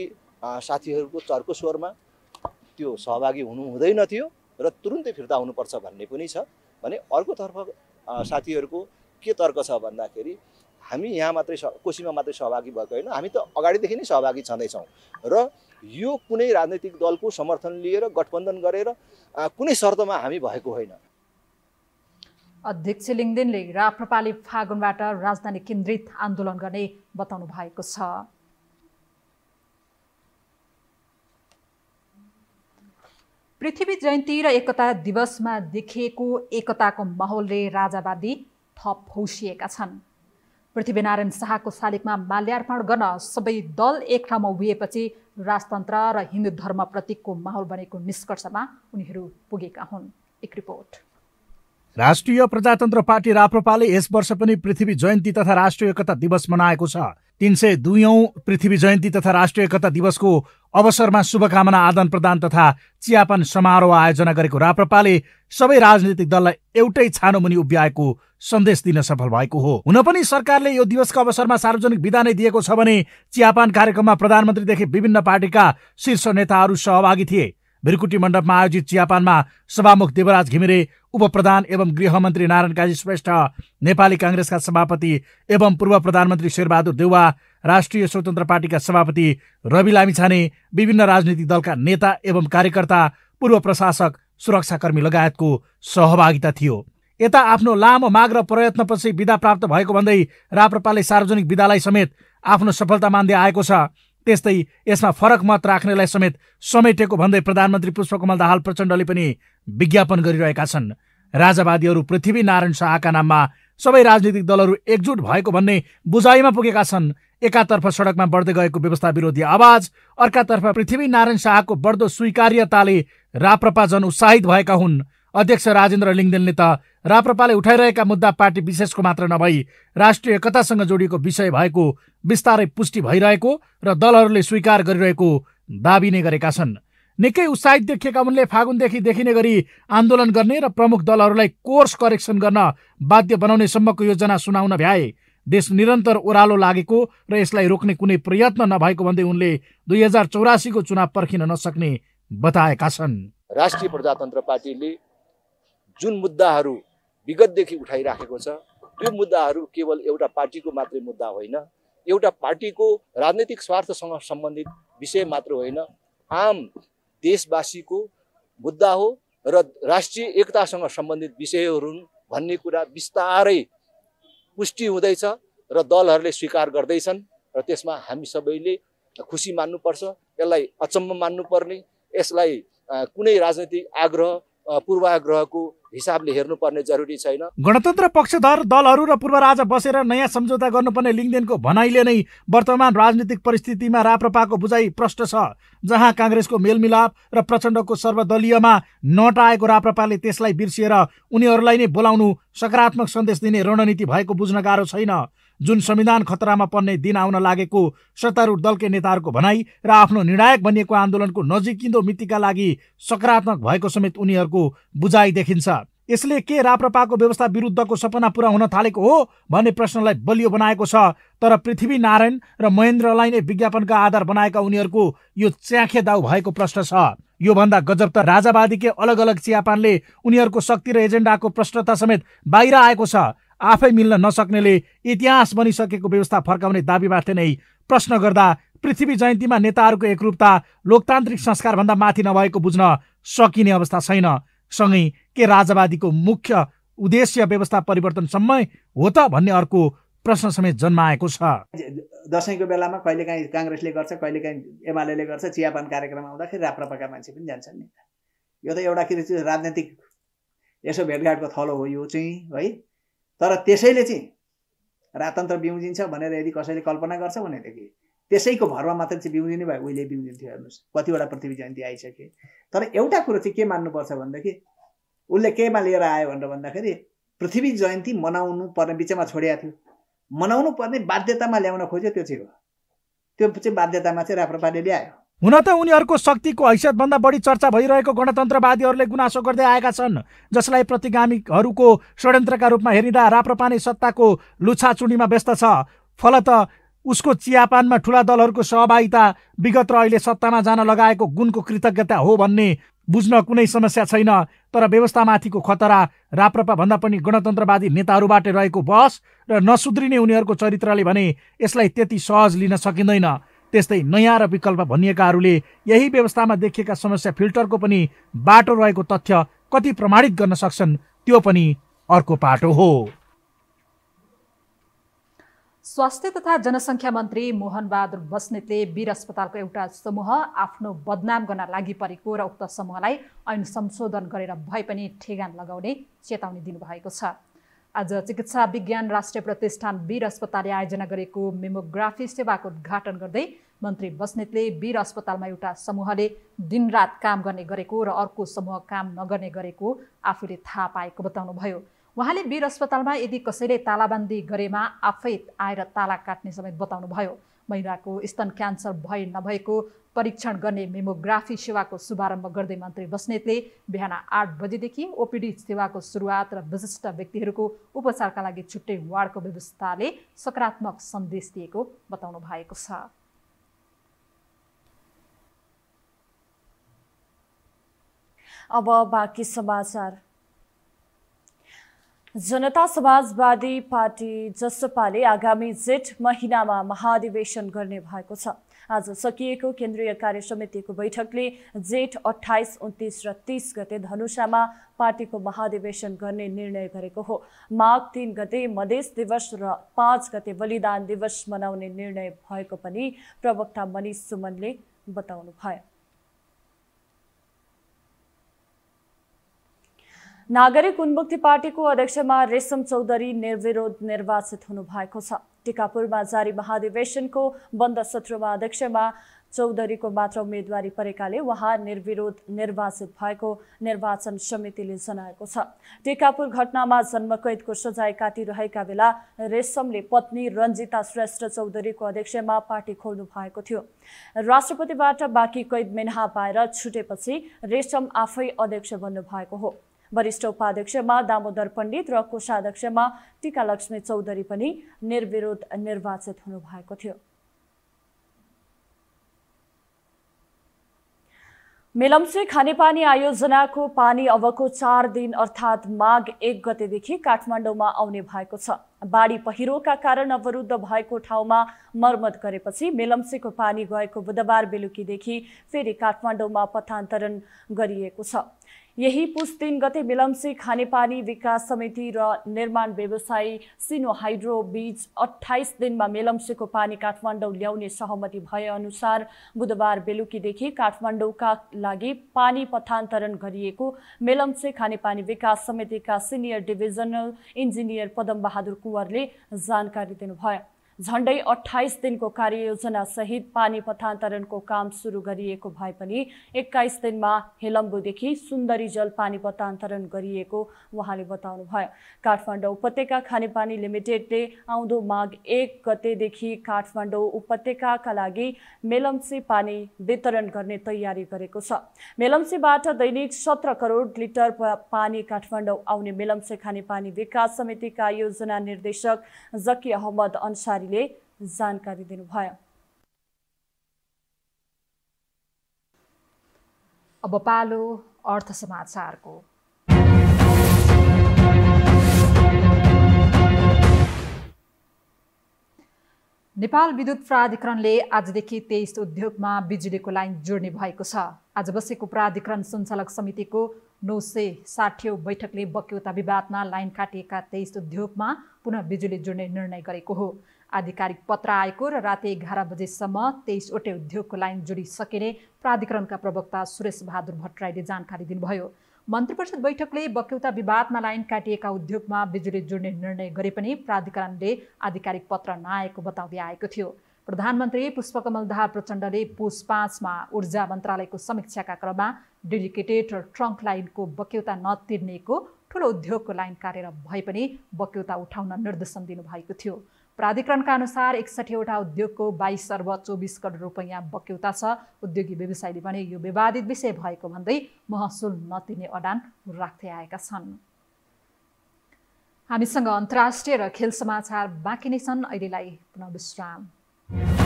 साथीहरूको चर्को स्वरमा त्यो सहभागी हुनु हुँदैन थियो र तुरुन्तै फिर्ता हुनुपर्छ भन्ने पनि छ भने अर्कोतर्फ साथीहरूको के तर्क छ भन्दाखेरि हामी यहाँ मात्रै कोसीमा मात्रै सहभागी भएको होइन हामी त अगाडिदेखि नै सहभागी छँदैछौँ र यो कुनै राजनैतिक दलको समर्थन लिएर गठबन्धन गरेर कुनै शर्तमा हामी भएको होइन अध्यक्ष लिङदेनले राप्रपाले फागुनबाट राजधानी केन्द्रित आन्दोलन गर्ने बताउनु भएको छ पृथ्वी जयन्ती र एकता दिवसमा देखिएको एकताको माहौलले राजावादी थप फौसिएका छन् पृथ्वीनारायण शाहको शालिगमा माल्यार्पण गर्न सबै दल एक ठाउँमा उभिएपछि राजतन्त्र र हिन्दू धर्मप्रतिको माहौल बनेको निष्कर्षमा उनीहरू पुगेका हुन् एक रिपोर्ट राष्ट्रिय प्रजातन्त्र पार्टी राप्रपाले यस वर्ष पनि पृथ्वी जयन्ती तथा राष्ट्रिय एकता दिवस मनाएको छ तिन सय दुयौं पृथ्वी जयन्ती तथा राष्ट्रिय एकता दिवसको अवसरमा शुभकामना आदान प्रदान तथा चियापान समारोह आयोजना गरेको राप्रपाले सबै राजनीतिक दललाई एउटै छानो मुनि उभ्याएको सन्देश दिन सफल भएको हो हुन पनि सरकारले यो दिवसको अवसरमा सार्वजनिक विधा नै दिएको छ भने चियापान कार्यक्रममा प्रधानमन्त्रीदेखि विभिन्न पार्टीका शीर्ष नेताहरू सहभागी थिए भिरकुटी मण्डपमा आयोजित चियापानमा सभामुख देवराज घिमिरे उपप्रधान एवं गृहमन्त्री नारायण काजी श्रेष्ठ नेपाली काङ्ग्रेसका सभापति एवं पूर्व प्रधानमन्त्री शेरबहादुर देउवा राष्ट्रिय स्वतन्त्र पार्टीका सभापति रवि लामिछाने विभिन्न राजनीतिक दलका नेता एवं कार्यकर्ता पूर्व प्रशासक सुरक्षाकर्मी लगायतको सहभागिता थियो यता आफ्नो लामो माग र प्रयत्नपछि विदा प्राप्त भएको भन्दै राप्रपाले सार्वजनिक विदालाई समेत आफ्नो सफलता मान्दै आएको छ त्यस्तै यसमा फरक मत राख्नेलाई समेत समेटेको भन्दै प्रधानमन्त्री पुष्पकमल दाहाल प्रचण्डले पनि विज्ञापन गरिरहेका छन् राजावादीहरू पृथ्वीनारायण शाहका नाममा सबै राजनीतिक दलहरू एकजुट भएको भन्ने बुझाइमा पुगेका छन् एकातर्फ सडकमा बढ्दै गएको व्यवस्था विरोधी आवाज अर्कातर्फ पृथ्वीनारायण शाहको बढ्दो स्वीकार्यताले राप्रपा जन उत्साहित भएका हुन् अध्यक्ष राजेन्द्र लिङ्गदेनले त राप्रपाले उठाइरहेका मुद्दा पार्टी विशेषको मात्र नभई राष्ट्रिय एकतासँग जोडिएको विषय भएको विस्तारै पुष्टि भइरहेको र दलहरूले स्वीकार गरिरहेको दावी नै गरेका छन् निकै उत्साहित देखिएका उनले फागुनदेखि देखिने गरी आन्दोलन गर्ने र प्रमुख दलहरूलाई कोर्स करेक्सन गर्न बाध्य बनाउने सम्मको योजना सुनाउन भ्याए देश निरन्तर ओह्रालो लागेको र यसलाई रोक्ने कुनै प्रयत्न नभएको भन्दै उनले दुई हजार चौरासीको चुनाव पर्खिन नसक्ने बताएका छन् राष्ट्रिय प्रजातन्त्र पार्टीले जुन मुद्दाहरू विगतदेखि उठाइराखेको छ त्यो मुद्दाहरू केवल एउटा पार्टीको मात्रै मुद्दा होइन एउटा पार्टीको राजनैतिक स्वार्थसँग सम्बन्धित विषय मात्र होइन आम देशवासीको मुद्दा हो र राष्ट्रिय एकतासँग सम्बन्धित विषयहरू हुन् भन्ने कुरा बिस्तारै पुष्टि हुँदैछ र दलहरूले स्वीकार गर्दैछन् र त्यसमा हामी सबैले खुसी मान्नुपर्छ यसलाई अचम्म मान्नुपर्ने यसलाई कुनै राजनैतिक आग्रह पूर्वाग्रहको हिसाबले हेर्नुपर्ने जरुरी छैन गणतन्त्र पक्षधर दलहरू र पूर्व राजा बसेर नयाँ सम्झौता गर्नुपर्ने लिङ्गदेनको भनाइले नै वर्तमान राजनीतिक परिस्थितिमा राप्रपाको बुझाइ प्रष्ट छ जहाँ काङ्ग्रेसको मेलमिलाप र प्रचण्डको सर्वदलीयमा नट आएको राप्रपाले त्यसलाई बिर्सिएर उनीहरूलाई नै बोलाउनु सकारात्मक सन्देश दिने रणनीति भएको बुझ्न गाह्रो छैन जुन संविधान खतरामा पर्ने दिन आउन लागेको सत्तारूढ दलकै नेताहरूको भनाइ र आफ्नो निर्णायक बनिएको आन्दोलनको नजिकिँदो मितिका लागि सकारात्मक भएको समेत उनीहरूको बुझाइ देखिन्छ यसले के राप्रपाको व्यवस्था विरुद्धको सपना पुरा हुन थालेको हो भन्ने प्रश्नलाई बलियो बनाएको छ तर पृथ्वी नारायण र महेन्द्रलाई नै विज्ञापनका आधार बनाएका उनीहरूको यो च्याखे दाउ भएको प्रश्न छ योभन्दा गजब त राजावादीकै अलग अलग चियापानले उनीहरूको शक्ति र एजेन्डाको प्रश्नता समेत बाहिर आएको छ आफै मिल्न नसक्नेले इतिहास बनिसकेको व्यवस्था फर्काउने दावीमाथि नै प्रश्न गर्दा पृथ्वी जयन्तीमा नेताहरूको एकरूपता लोकतान्त्रिक संस्कारभन्दा माथि नभएको बुझ्न सकिने अवस्था छैन सँगै के राजावादीको मुख्य उद्देश्य व्यवस्था परिवर्तनसम्म हो त भन्ने अर्को प्रश्न समेत जन्माएको छ दसैँको बेलामा कहिले काहीँ काङ्ग्रेसले गर्छ कहिले काहीँ एमाले गर्छ चियापान कार्यक्रम आउँदाखेरि राप्रपाका मान्छे पनि जान्छन् नि यो त एउटा के राजनैतिक यसो भेटघाटको थलो हो यो चाहिँ है तर त्यसैले चाहिँ राजतन्त्र बिउजिन्छ भनेर यदि कसैले कल्पना गर्छ भनेदेखि त्यसैको भरमा मात्र चाहिँ बिउजिने भयो उहिले बिउजिन्थ्यो हेर्नुहोस् कतिवटा पृथ्वी जयन्ती आइसके तर एउटा कुरो चाहिँ के मान्नुपर्छ भनेदेखि उसले केमा लिएर आयो भनेर भन्दाखेरि पृथ्वी जयन्ती मनाउनु पर्ने बिचमा छोडिएको थियो मनाउनु पर्ने बाध्यतामा ल्याउन खोज्यो त्यो चाहिँ हो त्यो चाहिँ बाध्यतामा चाहिँ राप्रपाले ल्यायो हुन त उनीहरूको शक्तिको हैसियतभन्दा बढी चर्चा भइरहेको गणतन्त्रवादीहरूले गुनासो गर्दै आएका छन् जसलाई प्रतिगामीहरूको षड्यन्त्रका रूपमा हेरिँदा राप्रपाने सत्ताको लुछाचुडीमा व्यस्त छ फलत उसको चियापानमा ठुला दलहरूको सहभागिता विगत र अहिले सत्तामा जान लगाएको गुणको कृतज्ञता हो भन्ने बुझ्न कुनै समस्या छैन तर व्यवस्थामाथिको खतरा राप्रपा भन्दा पनि गणतन्त्रवादी नेताहरूबाट रहेको बहस र नसुध्रिने उनीहरूको चरित्रले भने यसलाई त्यति सहज लिन सकिँदैन त्यस्तै नयाँ र विकल्प भनिएकाहरूले यही व्यवस्थामा देखिएका समस्या फिल्टरको पनि बाटो रहेको तथ्य कति प्रमाणित गर्न सक्छन् त्यो पनि अर्को पाटो हो स्वास्थ्य तथा जनसङ्ख्या मन्त्री मोहन बहादुर बस्नेतले वीर अस्पतालको एउटा समूह आफ्नो बदनाम गर्न लागि परेको र उक्त समूहलाई ऐन संशोधन गरेर भए पनि ठेगान लगाउने चेतावनी दिनुभएको छ आज चिकित्सा विज्ञान राष्ट्रिय प्रतिष्ठान वीर अस्पतालले आयोजना गरेको मेमोग्राफी सेवाको उद्घाटन गर्दै मन्त्री बस्नेतले वीर अस्पतालमा एउटा समूहले दिनरात काम गर्ने गरेको र अर्को समूह काम नगर्ने गरेको आफूले थाहा पाएको बताउनुभयो उहाँले वीर अस्पतालमा यदि कसैले तालाबन्दी गरेमा आफै आएर ताला काट्ने समेत बताउनुभयो महिलाको स्तन क्यान्सर भए नभएको परीक्षण गर्ने मेमोग्राफी सेवाको शुभारम्भ गर्दै मन्त्री बस्नेतले बिहान आठ बजेदेखि ओपिडी सेवाको सुरुवात र विशिष्ट व्यक्तिहरूको उपचारका लागि छुट्टै वार्डको व्यवस्थाले सकारात्मक सन्देश दिएको बताउनु भएको छ अब बाँकी समाचार जनता समाजवादी पार्टी जसपाले आगामी जेठ महिनामा महाधिवेशन गर्ने भएको छ आज सकिएको केन्द्रीय कार्य समितिको बैठकले जेठ अठाइस उन्तिस र तिस गते धनुषामा पार्टीको महाधिवेशन गर्ने निर्णय गरेको हो माघ तिन गते मधेस दिवस र पाँच गते बलिदान दिवस मनाउने निर्णय भएको पनि प्रवक्ता मनिष सुमनले बताउनुभयो नागरिक उन्मुक्ति पार्टीको अध्यक्षमा रेशम चौधरी निर्विरोध निर्वाचित हुनुभएको छ टिकापुरमा जारी महाधिवेशनको बन्द सत्रमा अध्यक्षमा चौधरीको मात्र उम्मेदवारी परेकाले उहाँ निर्विरोध निर्वाचित भएको निर्वाचन समितिले जनाएको छ टिकापुर घटनामा जन्मकैदको सजाय काटिरहेका बेला रेशमले पत्नी रञ्जिता श्रेष्ठ चौधरीको अध्यक्षमा पार्टी खोल्नु भएको थियो राष्ट्रपतिबाट बाँकी कैद मेन्हा पाएर छुटेपछि रेशम आफै अध्यक्ष बन्नुभएको हो वरिष्ठ उपाध्यक्षमा दामोदर पण्डित र कोषाध्यक्षमा लक्ष्मी चौधरी पनि निर्विरोध निर्वाचित हुनुभएको थियो मेलम्ची खानेपानी आयोजनाको पानी अबको चार दिन अर्थात् माघ एक गतेदेखि काठमाडौँमा आउने भएको छ बाढी पहिरोका कारण अवरुद्ध भएको ठाउँमा मर्मत गरेपछि मेलम्चीको पानी गएको बुधबार बेलुकीदेखि फेरि काठमाडौँमा पथान्तरण गरिएको छ यही पुस तिन गते विलम्सी खानेपानी विकास समिति र निर्माण व्यवसायी सिनो हाइड्रो बीच अठाइस दिनमा मेलम्सीको पानी काठमाडौँ ल्याउने सहमति भएअनुसार बुधबार बेलुकीदेखि काठमाडौँका लागि पानी पथान्तरण गरिएको मेलम्से खानेपानी विकास समितिका सिनियर डिभिजनल इन्जिनियर पदमबहादुर कुँवरले जानकारी दिनुभयो झण्डै अठाइस दिनको कार्ययोजनासहित पानी पथान्तरणको काम सुरु गरिएको भए पनि एक्काइस दिनमा हेलम्बुदेखि सुन्दरी जल पानी पथान्तरण गरिएको उहाँले बताउनुभयो काठमाडौँ उपत्यका खानेपानी लिमिटेडले आउँदो माघ एक गतेदेखि काठमाडौँ उपत्यकाका लागि मेलम्सी पानी वितरण गर्ने तयारी गरेको छ मेलम्सीबाट दैनिक सत्र करोड लिटर पानी काठमाडौँ आउने मेलम्से खानेपानी विकास समितिका योजना निर्देशक जकी अहमद अन्सारी अधिकारीले जानकारी दिनुभयो अब पालो अर्थ समाचारको नेपाल विद्युत प्राधिकरणले आजदेखि तेइस उद्योगमा बिजुलीको लाइन जोड्ने भएको छ आज बसेको प्राधिकरण सञ्चालक समितिको नौ सय साठी बैठकले बक्यौता विवादमा लाइन काटिएका तेइस उद्योगमा पुनः बिजुली जोड्ने निर्णय गरेको हो आधिकारिक पत्र आएको र राति एघार बजेसम्म तेइसवटै उद्योगको लाइन जोडिसकिने प्राधिकरणका प्रवक्ता सुरेश बहादुर भट्टराईले जानकारी दिनुभयो मन्त्री परिषद बैठकले बक्यौता विवादमा लाइन काटिएका उद्योगमा बिजुली जोड्ने निर्णय गरे पनि प्राधिकरणले आधिकारिक पत्र नआएको बताउँदै आएको थियो प्रधानमन्त्री पुष्पकमल दाहाल प्रचण्डले पुष पाँचमा ऊर्जा मन्त्रालयको समीक्षाका क्रममा डेलिकेटेड र ट्रङ्क लाइनको बक्यौता नतिर्नेको ठुलो उद्योगको लाइन काटेर भए पनि बक्यौता उठाउन निर्देशन दिनुभएको थियो प्राधिकरणका अनुसार एकसठीवटा उद्योगको बाइस अर्ब चौबिस करोड रुपैयाँ बक्यौता छ उद्योगी व्यवसायीले भने यो विवादित विषय भएको भन्दै महसुल नतिर्ने अडान राख्दै आएका छन् हामीसँग अन्तर्राष्ट्रिय र खेल समाचार बाँकी नै छन् अहिलेलाई पुनः विश्राम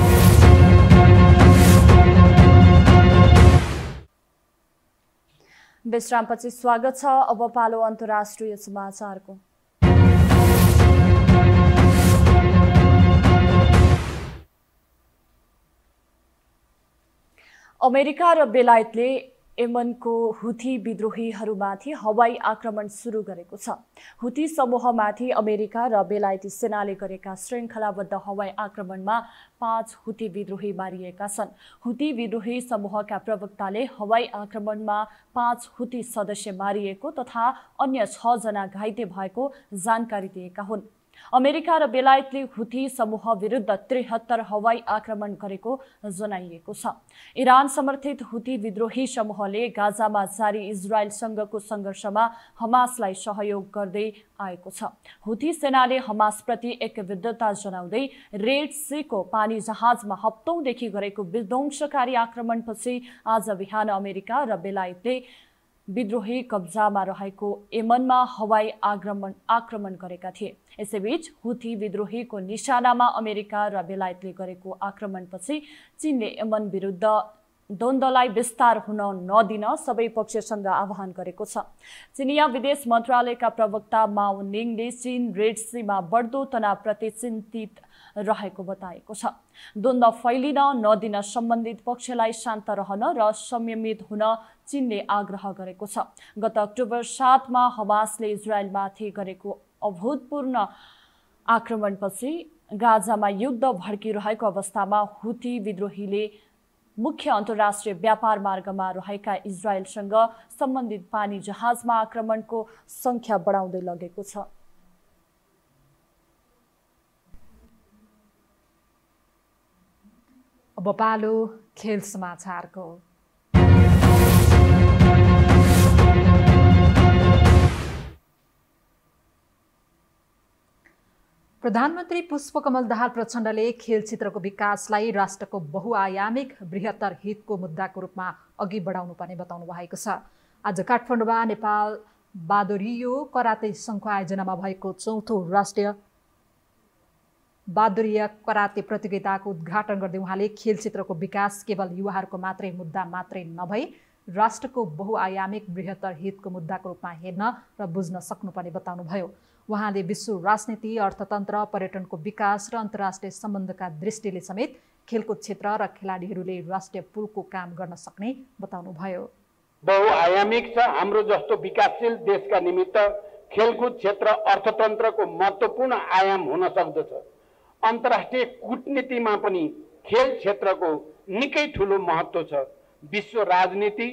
विश्रामपछि स्वागत छ अब पालो अन्तर्राष्ट्रिय समाचारको अमेरिका र बेलायतले यमनको हुथी विद्रोहीहरूमाथि हवाई आक्रमण सुरु गरेको छ हुथी समूहमाथि अमेरिका र बेलायती सेनाले गरेका श्रृङ्खलाबद्ध हवाई आक्रमणमा पाँच हुथी विद्रोही मारिएका छन् हुथी विद्रोही समूहका प्रवक्ताले हवाई आक्रमणमा पाँच हुथी सदस्य मारिएको तथा अन्य छजना घाइते भएको जानकारी दिएका हुन् अमेरिका र बेलायतले हुथी समूह विरुद्ध त्रिहत्तर हवाई आक्रमण गरेको जनाइएको छ इरान समर्थित हुथी विद्रोही समूहले गाजामा जारी इजरायलसँगको सङ्घर्षमा हमासलाई सहयोग गर्दै आएको छ हुथी सेनाले हमासप्रति एकविद्धता जनाउँदै रेड सीको पानी जहाजमा हप्तौँदेखि गरेको विध्वंसकारी आक्रमणपछि आज बिहान अमेरिका र बेलायतले विद्रोही कब्जामा रहेको यमनमा हवाई आक्रमण आक्रमण गरेका थिए यसैबीच हुथी विद्रोहीको निशानामा अमेरिका र बेलायतले गरेको आक्रमणपछि चीनले यमन विरुद्ध द्वन्द्वलाई विस्तार हुन नदिन सबै पक्षसँग आह्वान गरेको छ चिनिया विदेश मन्त्रालयका प्रवक्ता माओ निङले चीन रेड सीमा बढ्दो तनावप्रति चिन्तित रहेको बताएको छ द्वन्द फैलिन नदिन सम्बन्धित पक्षलाई शान्त रहन र संयमित हुन चीनले आग्रह गरेको छ गत अक्टोबर सातमा हवासले इजरायलमाथि गरेको अभूतपूर्ण आक्रमणपछि गाजामा युद्ध भड्किरहेको अवस्थामा हुती विद्रोहीले मुख्य अन्तर्राष्ट्रिय व्यापार मार्गमा रहेका इजरायलसँग सम्बन्धित पानी जहाजमा आक्रमणको सङ्ख्या बढाउँदै लगेको छ अब पालो खेल समाचारको प्रधानमन्त्री पुष्पकमल दाहाल प्रचण्डले खेल क्षेत्रको विकासलाई राष्ट्रको बहुआयामिक बृहत्तर हितको मुद्दाको रूपमा अघि बढाउनु पर्ने बताउनु भएको छ आज काठमाडौँमा नेपाल बादोरियो कराते सङ्घको आयोजनामा भएको चौथो राष्ट्रिय बादुरीय कराते प्रतियोगिताको उद्घाटन गर्दै उहाँले खेल क्षेत्रको विकास केवल युवाहरूको मात्रै मुद्दा मात्रै नभई राष्ट्रको बहुआयामिक बृहत्तर हितको मुद्दाको रूपमा हेर्न र बुझ्न सक्नुपर्ने बताउनुभयो उहाँले विश्व राजनीति अर्थतन्त्र पर्यटनको विकास र अन्तर्राष्ट्रिय सम्बन्धका दृष्टिले समेत खेलकुद क्षेत्र र खेलाडीहरूले राष्ट्रिय पुलको काम गर्न सक्ने बताउनुभयो बहुआयामिक छ हाम्रो जस्तो विकासशील देशका निमित्त खेलकुद क्षेत्र अर्थतन्त्रको महत्त्वपूर्ण आयाम हुन सक्दछ अन्तर्राष्ट्रिय कुटनीतिमा पनि खेल क्षेत्रको निकै ठुलो महत्त्व छ विश्व राजनीति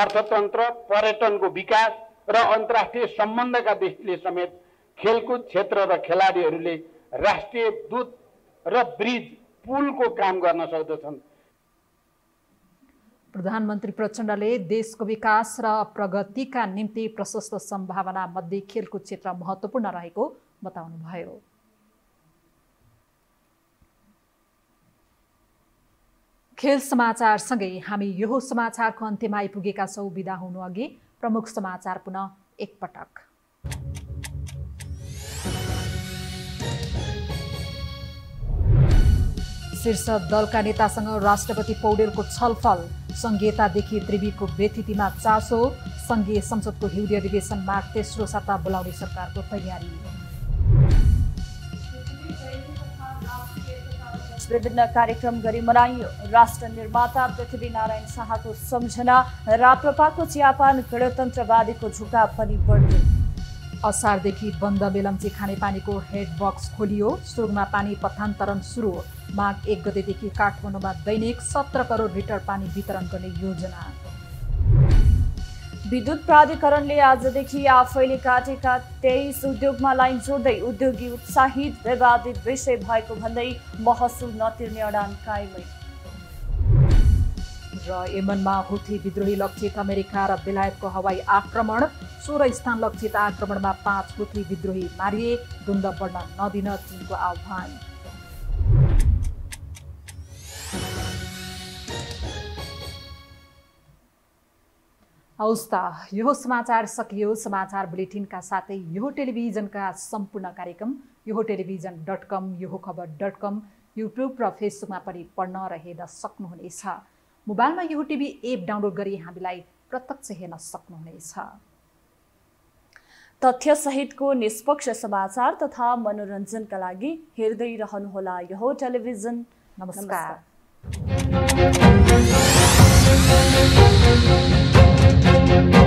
अर्थतन्त्र पर्यटनको विकास र अन्तर्राष्ट्रिय सम्बन्धका दृष्टिले समेत खेलकुद क्षेत्र र खेलाडीहरूले राष्ट्रिय दूत र ब्रिज पुलको काम गर्न सक्दछन् प्रधानमन्त्री प्रचण्डले देशको विकास र प्रगतिका निम्ति प्रशस्त सम्भावनामध्ये खेलकुद क्षेत्र महत्त्वपूर्ण रहेको बताउनुभयो खेल समाचारसँगै हामी यो समाचारको अन्त्यमा आइपुगेका छौँ विदा हुनु अघि प्रमुख समाचार पुनः एकपटक शीर्ष दलका नेतासँग राष्ट्रपति पौडेलको छलफल सङ्घीयतादेखि त्रिवीको व्यतिथिमा चासो सङ्घीय संसदको हिउँदे अधिवेशनमा तेस्रो साता बोलाउने सरकारको तयारी विभिन्न कार्यक्रम गरी मनाइयो राष्ट्र निर्माता पृथ्वीनारायण शाहको सम्झना राप्रपाको चियापान गणतन्त्रवादीको झुका पनि बढ्यो असारदेखि बन्द बेलम्ची खानेपानीको हेड बक्स खोलियो सुरुङमा पानी पथान्तरण सुरु माघ एक गतेदेखि काठमाडौँमा दैनिक सत्र करोड लिटर पानी वितरण गर्ने योजना विद्युत प्राधिकरणले आजदेखि आफैले काटेका तेइस उद्योगमा लाइन जोड्दै उद्योगी उत्साहित विवादित विषय भएको भन्दै महसुल नतिर्ने अडान कायमै र यमनमा हुथी विद्रोही लक्षित अमेरिका र बेलायतको हवाई आक्रमण सोह्र स्थान लक्षित आक्रमणमा पाँच हुथी विद्रोही मारिए द्वन्द बढ्न नदिन चिनको आह्वान हवस् त यो समाचार सकियो समाचार बुलेटिनका साथै यो टेलिभिजनका सम्पूर्ण कार्यक्रम यो टेलिभिजन डट कम यो खबर डट कम युट्युब र फेसबुकमा पनि पढ्न र हेर्न सक्नुहुनेछ मोबाइलमा यो टिभी एप डाउनलोड गरी हामीलाई प्रत्यक्ष हेर्न सक्नुहुनेछ तथ्यसहितको निष्पक्ष समाचार तथा मनोरञ्जनका लागि हेर्दै रहनुहोला यो टेलिभिजन नमस्कार, नमस्कार। Thank you.